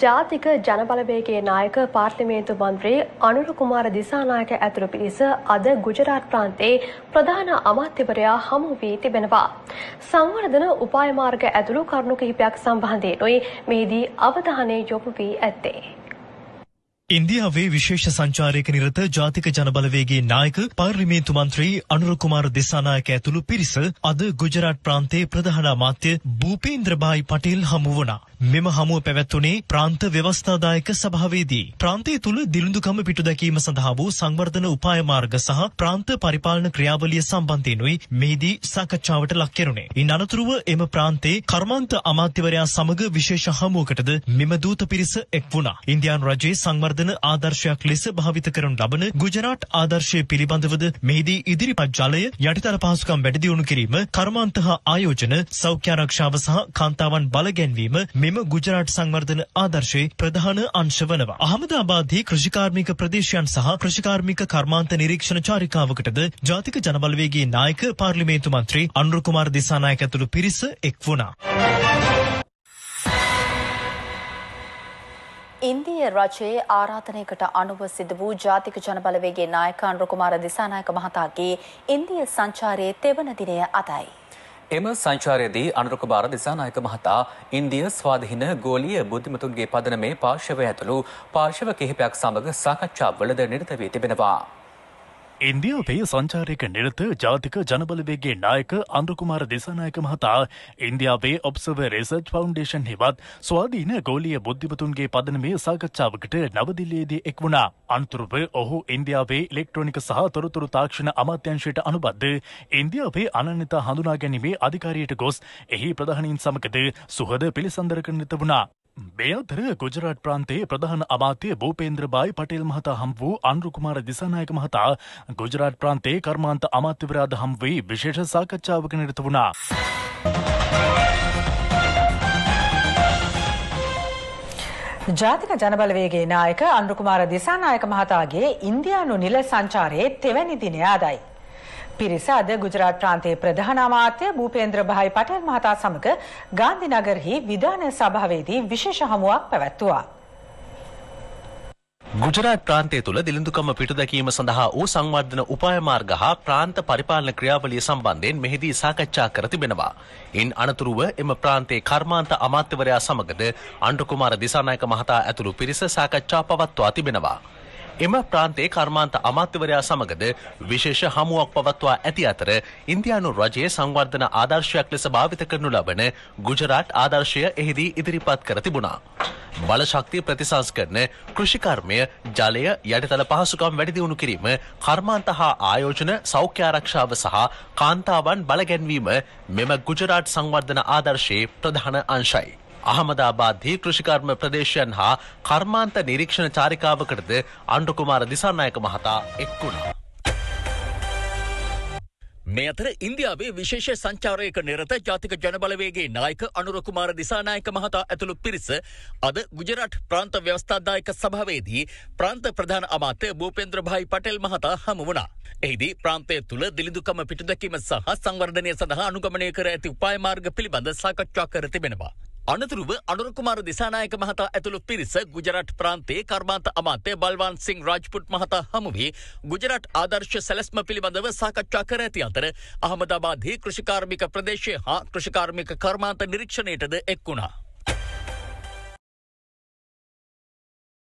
ජාතික ජනබලවේගේ නායක පාර්ලිමේන්තු මන්ත්‍රී අනුර කුමාර දිසානායක ඇතුළු පිරිස අද ගුජරාට් ප්‍රාන්තයේ ප්‍රධාන අමාත්‍යවරයා හමු වී තිබෙනවා. සංවර්ධන උපාය මාර්ග ඇතුළු කරුණු කිහිපයක් සම්බන්ධයෙන්ුයි මෙහිදී අවධානය යොමු වී ඇත්තේ. ඉන්දියාවේ විශේෂ සංචාරයක නිරත ජාතික ජනබලවේගේ නායක පාර්ලිමේන්තු මන්ත්‍රී අනුරකුමාර දිසානායක ඇතුළු පිරිස අද ගුජරාට් ප්‍රාන්තයේ ප්‍රධාන අමාත්‍ය භූපේන්ද්‍රබායි පටේල් හමු වුණා. මෙම හමුව පැවැත්වුණේ ප්‍රාන්ත ව්‍යවස්ථාදායක සභාවේදී. ප්‍රාන්තය තුළ දිළිඳුකම පිටුදැකීම සඳහා වූ සංවර්ධන උපාය මාර්ග සහ ප්‍රාන්ත පරිපාලන ක්‍රියාවලිය සම්බන්ධයෙන්ුයි මෙහිදී සාකච්ඡාවට ලක් කෙරුණේ. ඉන් අනතුරුව එම ප්‍රාන්තේ කර්මාන්ත අමාත්‍යවරයා සමග විශේෂ හමුවකටද මෙම දූත පිරිස එක් වුණා. ඉන්දියානු රජයේ සංවර්ධන සංවර්ධන ආදර්ශයක් ලෙස භාවිත කරනු ලබන ගුජරාට් ආදර්ශය පිළිබඳවද මෙහිදී ඉදිරිපත් ජලය යටිතල පහසුකම් වැඩිදියුණු කිරීම කර්මාන්ත හා ආයෝජන සෞඛ්‍ය ආරක්ෂාව සහ කාන්තාවන් බලගැන්වීම මෙම ගුජරාට් සංවර්ධන ආදර්ශයේ ප්‍රධාන අංශ වනවා. අහමදාබාදී කෘෂිකාර්මික ප්‍රදේශයන් සහ කෘෂිකාර්මික කර්මාන්ත නිරීක්ෂණ චාරිකාවකටද ජාතික ජනබලවේගයේ නායක පාර්ලිමේන්තු මන්ත්‍රී අනුර කුමාර දිසානායක ඇතුළු පිරිස එක් වුණා. ඉන්දීය රජයේ ආරාධනයකට අනුව සිද වූ ජාතික ජනබලවේගේ නායකාන් රුකුමාර දිසානායක මහතාගේ ඉන්දිය සංචාරයේ තෙවන දිනය අදයි. එම සංචාරයේදී අනුරකුමාර දිසානායක මහතා ඉන්දිය ස්වාධීන ගෝලීය බුද්ධිමතුන්ගේ පදනමේ පාර්ශවය ඇතුළු පාර්ශව කිහිපයක් සමග සාකච්ඡාවලද නිරත වී තිබෙනවා. ඉන්දියාවේ සංචාරයක නිරත ජාතික ජනබලවේගේ නායක අන්ද්‍රකුමාර දෙසනායක මහතා ඉන්දියාවේ ඔබ්සව රෙසර්ච් ෆවුන්ඩේෂන් හෙවත් ස්වාධීන ගෝලිය බුද්ධිපතුන්ගේ පදනමේ සාකච්ඡාවකට නවදිල්ලේදී එක් වුණා. අනතුරුව ඔහු ඉන්දියාවේ ඉලෙක්ට්‍රොනික සහ තොරතුරු තාක්ෂණ අමාත්‍යංශයට අනුබද්ධ ඉන්දියාවේ අනන්‍යතා හඳුනා ගැනීමේ අධිකාරියට ගොස් එහි ප්‍රධානීන් සමගද සුහද පිළිසඳරක නිරත වුණා. බේල්තර ගුජරාට් ප්‍රාන්තයේ ප්‍රධාන අමාත්‍ය භූපේන්ද්‍ර බායි පටේල් මහතා හම් වූ අන්රුකුමාර දිසානායක මහතා ගුජරාට් ප්‍රාන්තයේ කර්මාන්ත අමාත්‍යවරාද හම් වී විශේෂ සාකච්ඡාවක නිරත වුණා. ජාතික ජනබලවේගේ නායක අන්රුකුමාර දිසානායක මහතාගේ ඉන්දියානු නිල සංචාරයේ තෙවැනි දිනය ආදයි. පිරිස අද ගුජරාට් ප්‍රාන්තයේ ප්‍රධාන අමාත්‍ය භූපේන්ද්‍ර භායි පටේල් මහතා සමග ගාන්ධිනගරෙහි විධාන සභාවේදී විශේෂ හමුවක් පැවැත්වුවා. ගුජරාට් ප්‍රාන්තය තුළ දිළිඳුකම පිටුදැකීම සඳහා වූ සංවර්ධන උපායමාර්ග හා ප්‍රාන්ත පරිපාලන ක්‍රියාවලිය සම්බන්ධයෙන් මෙහිදී සාකච්ඡා කර තිබෙනවා. ඉන් අනතුරුව එම ප්‍රාන්තේ කර්මාන්ත අමාත්‍යවරයා සමගද අණ්ඩුකුමාර දිසානායක මහතා ඇතුළු පිරිස සාකච්ඡා පවත්වා තිබෙනවා. එම ප්‍රාන්තේ කර්මාන්ත අමාත්‍යවරයා සමගද විශේෂ හමුවක් පවත්වා ඇති අතර ඉන්දියානු රජයේ සංවර්ධන ආදර්ශයක් ලෙස භාවිත කරනු ලබන ගුජරාට් ආදර්ශය එහිදී ඉදිරිපත් කර තිබුණා. බලශක්තිය ප්‍රතිසංස්කරන කෘෂිකර්මය ජලය යටතල පහසුකම් වැඩිදිවුණු කිරීම කර්මාන්ත හා ආයෝජන සෞඛ්‍යාරක්ෂාව සහ කාන්තාවන් බලගැන්වීම මෙම ගුජරාට් සංවර්ධන ආදර්ශයේ ප්‍රධාන අංශයි. අහමදාබාද්දී කෘෂිකර්ම ප්‍රදේශයන් හා කර්මාන්ත නිරීක්ෂණ චාරිකාවකටද අන්ඩුකුමාර දිසාන්නායක මහතා එක් වුණා. මේ අතර ඉන්දියාවේ විශේෂ සංචාරයක නිරත ජාතික ජනබලවේගේ නායක අනුරකුමාර දිසානායක මහතා ඇතුළු පිරිස අද ගුජරට් ප්‍රාන්ත ව්‍යවස්ථාදායක සභාවේදී ප්‍රාන්ත ප්‍රධාන අමාත්‍ය භූපෙන්ද්‍රභායි පටෙල් මහතා හමු වුණා. එහිදී ප්‍රාන්තය තුළ දිලිඳුකම පිටුදැකීම සහ සංවර්ධනය සඳහා අනුගමනය කර ඇති උපායමාර්ග පිළිබඳ සාකච්ඡා කර තිබෙනවා. අනතුරුව අනුරකුමාර දිසානායක මහතා ඇතුළු පිරිස ගුජරට් ප්‍රාන්තේ කර්මාන්ත අමාත්‍ය බල්වාන් සිං රාජ්පුට් මහතා හමුවේ ගුජරට් ආදර්ශ සැලැස්ම පිළිබඳව සාකච්ඡා කර ඇති අතර අහමදාබාදහි කෘෂිකාර්මික ප්‍රදේශය හා කෘෂිකාර්මික කර්මාන්ත නිරීක්ෂණයටද එක් වුණා.